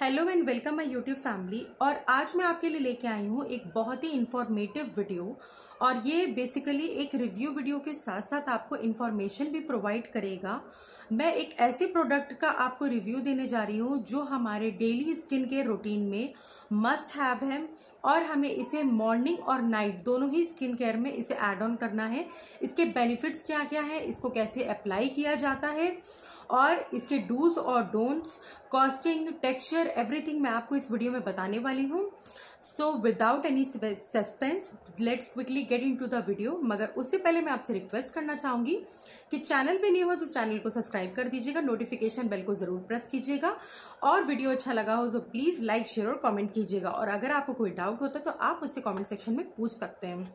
hello and welcome my YouTube family और आज मैं आपके लिए लेके आई हूँ एक बहुत ही इन्फॉर्मेटिव वीडियो और ये बेसिकली एक रिव्यू वीडियो के साथ साथ आपको इन्फॉर्मेशन भी प्रोवाइड करेगा मैं एक ऐसे प्रोडक्ट का आपको रिव्यू देने जा रही हूँ जो हमारे डेली स्किन के रूटीन में मस्ट हैव है और हमें इसे मॉर्निंग और नाइट दोनों ही स्किन केयर में इसे एड ऑन करना है इसके बेनिफिट्स क्या क्या है इसको कैसे अप्लाई किया जाता है और इसके डूज और डोंट्स कॉस्टिंग टेक्सचर एवरीथिंग मैं आपको इस वीडियो में बताने वाली हूँ so without any suspense let's quickly get into the video मगर उससे पहले मैं आपसे रिक्वेस्ट करना चाहूँगी कि चैनल पे नहीं हो तो चैनल को सब्सक्राइब कर दीजिएगा नोटिफिकेशन बेल को ज़रूर प्रेस कीजिएगा और वीडियो अच्छा लगा हो तो प्लीज़ लाइक शेयर और कमेंट कीजिएगा और अगर आपको कोई डाउट होता है तो आप उससे कमेंट सेक्शन में पूछ सकते हैं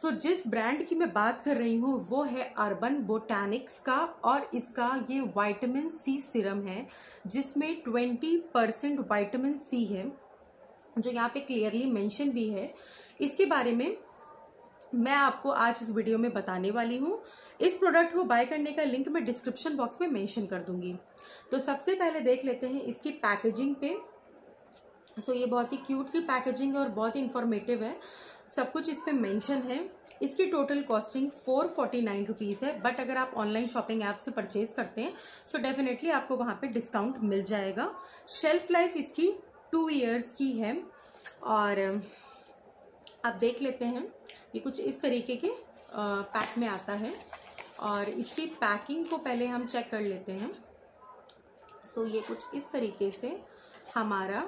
सो so, जिस ब्रांड की मैं बात कर रही हूँ वो है अर्बन बोटैनिक्स का और इसका ये वाइटामिन सी सिरम है जिसमें ट्वेंटी परसेंट वाइटामिन सी है जो यहाँ पे क्लियरली मेंशन भी है इसके बारे में मैं आपको आज इस वीडियो में बताने वाली हूँ इस प्रोडक्ट को बाय करने का लिंक मैं डिस्क्रिप्शन बॉक्स में मैंशन कर दूंगी तो सबसे पहले देख लेते हैं इसकी पैकेजिंग पे सो so, ये बहुत ही क्यूट सी पैकेजिंग है और बहुत ही इन्फॉर्मेटिव है सब कुछ इस पर मैंशन है इसकी total costing four forty nine rupees है बट अगर आप ऑनलाइन शॉपिंग ऐप से परचेज़ करते हैं सो so डेफिनेटली आपको वहाँ पे डिस्काउंट मिल जाएगा शेल्फ लाइफ इसकी टू ईयर्स की है और आप देख लेते हैं ये कुछ इस तरीके के पैक में आता है और इसकी पैकिंग को पहले हम चेक कर लेते हैं सो so ये कुछ इस तरीके से हमारा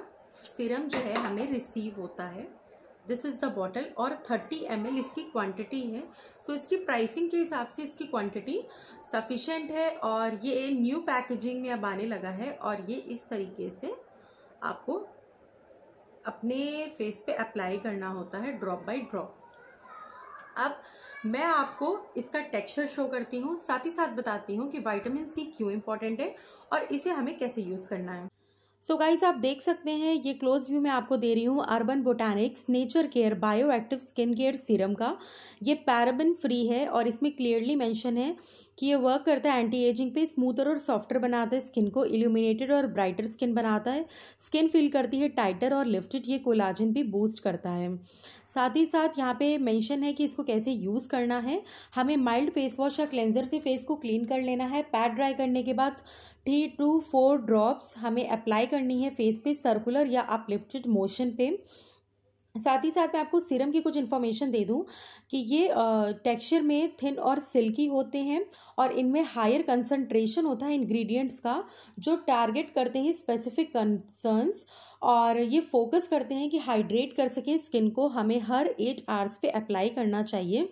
सिरम जो है हमें रिसीव होता है दिस इज़ द बॉटल और 30 एम इसकी क्वांटिटी है सो so, इसकी प्राइसिंग के हिसाब से इसकी क्वांटिटी सफिशेंट है और ये न्यू पैकेजिंग में अब आने लगा है और ये इस तरीके से आपको अपने फेस पे अप्लाई करना होता है ड्रॉप बाय ड्रॉप अब मैं आपको इसका टेक्सचर शो करती हूँ साथ ही साथ बताती हूँ कि विटामिन सी क्यों इम्पॉर्टेंट है और इसे हमें कैसे यूज़ करना है सो so गाइज आप देख सकते हैं ये क्लोज व्यू मैं आपको दे रही हूँ Urban Botanics nature care bio active skin care serum का ये पैराबिन फ्री है और इसमें क्लियरली मेंशन है कि ये वर्क करता है एंटी एजिंग पे स्मूथर और सॉफ्टर बनाता है स्किन को इल्यूमिनेटेड और ब्राइटर स्किन बनाता है स्किन फील करती है टाइटर और लिफ्टेड ये कोलाजिन भी बूस्ट करता है साथ ही साथ यहाँ पे मेंशन है कि इसको कैसे यूज़ करना है हमें माइल्ड फेस वॉश या क्लेंजर से फेस को क्लीन कर लेना है पैड ड्राई करने के बाद थ्री टू फोर ड्रॉप्स हमें अप्लाई करनी है फेस पे सर्कुलर या अपलिफ्टेड मोशन पे साथ ही साथ मैं आपको सीरम की कुछ इन्फॉर्मेशन दे दूं कि ये टेक्सचर में थिन और सिल्की होते हैं और इनमें हायर कंसंट्रेशन होता है इंग्रेडिएंट्स का जो टारगेट करते हैं स्पेसिफिक कंसर्न्स और ये फोकस करते हैं कि हाइड्रेट कर सकें स्किन को हमें हर एट आवर्स पे अप्लाई करना चाहिए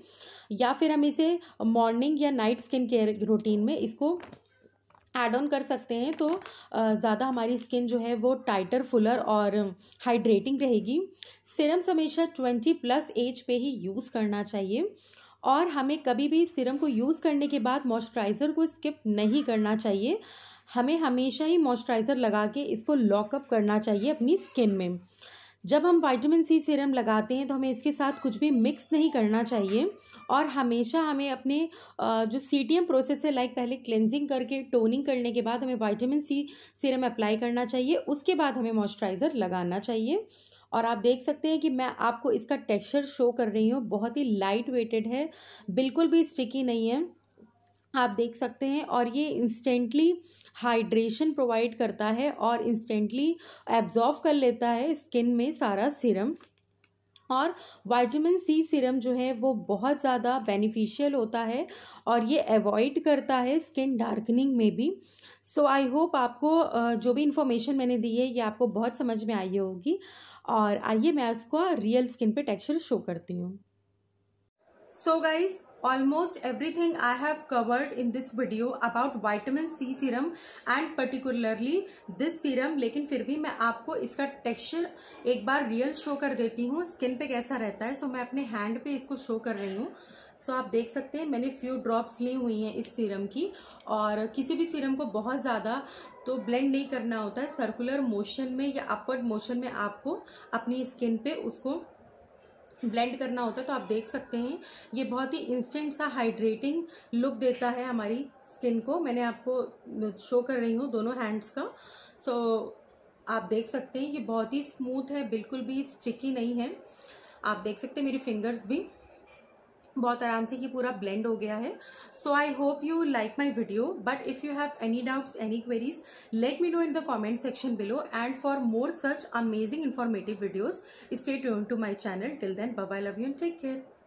या फिर हम इसे मॉर्निंग या नाइट स्किन केयर रूटीन में इसको ऐड ऑन कर सकते हैं तो ज़्यादा हमारी स्किन जो है वो टाइटर फुलर और हाइड्रेटिंग रहेगी सिरम्स हमेशा ट्वेंटी प्लस एज पे ही यूज़ करना चाहिए और हमें कभी भी सिरम को यूज़ करने के बाद मॉइस्चराइज़र को स्किप नहीं करना चाहिए हमें हमेशा ही मॉइस्चराइज़र लगा के इसको लॉकअप करना चाहिए अपनी स्किन में जब हम वाइटामिन सी सीरम लगाते हैं तो हमें इसके साथ कुछ भी मिक्स नहीं करना चाहिए और हमेशा हमें अपने जो सी टी एम प्रोसेस है लाइक पहले क्लेंजिंग करके टोनिंग करने के बाद हमें वाइटामिन सी सीरम अप्लाई करना चाहिए उसके बाद हमें मॉइस्चराइज़र लगाना चाहिए और आप देख सकते हैं कि मैं आपको इसका टेक्सचर शो कर रही हूँ बहुत ही लाइट वेटेड है बिल्कुल भी स्टिकी नहीं है आप देख सकते हैं और ये इंस्टेंटली हाइड्रेशन प्रोवाइड करता है और इंस्टेंटली एब्जॉर्व कर लेता है स्किन में सारा सीरम और वाइटामिन सी सीरम जो है वो बहुत ज़्यादा बेनिफिशियल होता है और ये अवॉइड करता है स्किन डार्कनिंग में भी सो आई होप आपको जो भी इन्फॉर्मेशन मैंने दी है ये आपको बहुत समझ में आई होगी और आइए मैं इसको रियल स्किन पे टेक्सचर शो करती हूँ so guys almost everything I have covered in this video about vitamin C serum and particularly this serum लेकिन फिर भी मैं आपको इसका टेक्स्चर एक बार रियल शो कर देती हूँ स्किन पे कैसा रहता है सो so, मैं अपने हैंड पे इसको शो कर रही हूँ सो so, आप देख सकते हैं मैंने फ्यू ड्रॉप्स ली हुई हैं इस सीरम की और किसी भी सीरम को बहुत ज़्यादा तो ब्लेंड नहीं करना होता है सर्कुलर मोशन में या अपवर्ड मोशन में आपको अपनी स्किन पे उसको ब्लेंड करना होता है तो आप देख सकते हैं ये बहुत ही इंस्टेंट सा हाइड्रेटिंग लुक देता है हमारी स्किन को मैंने आपको शो कर रही हूँ दोनों हैंड्स का सो so, आप देख सकते हैं ये बहुत ही स्मूथ है बिल्कुल भी स्टिकी नहीं है आप देख सकते हैं मेरी फिंगर्स भी बहुत आराम से ये पूरा ब्लेंड हो गया है so I hope you like my video but if you have any doubts any queries let me know in the comment section below and for more such amazing informative videos stay tuned to my channel till then bye bye love you and take care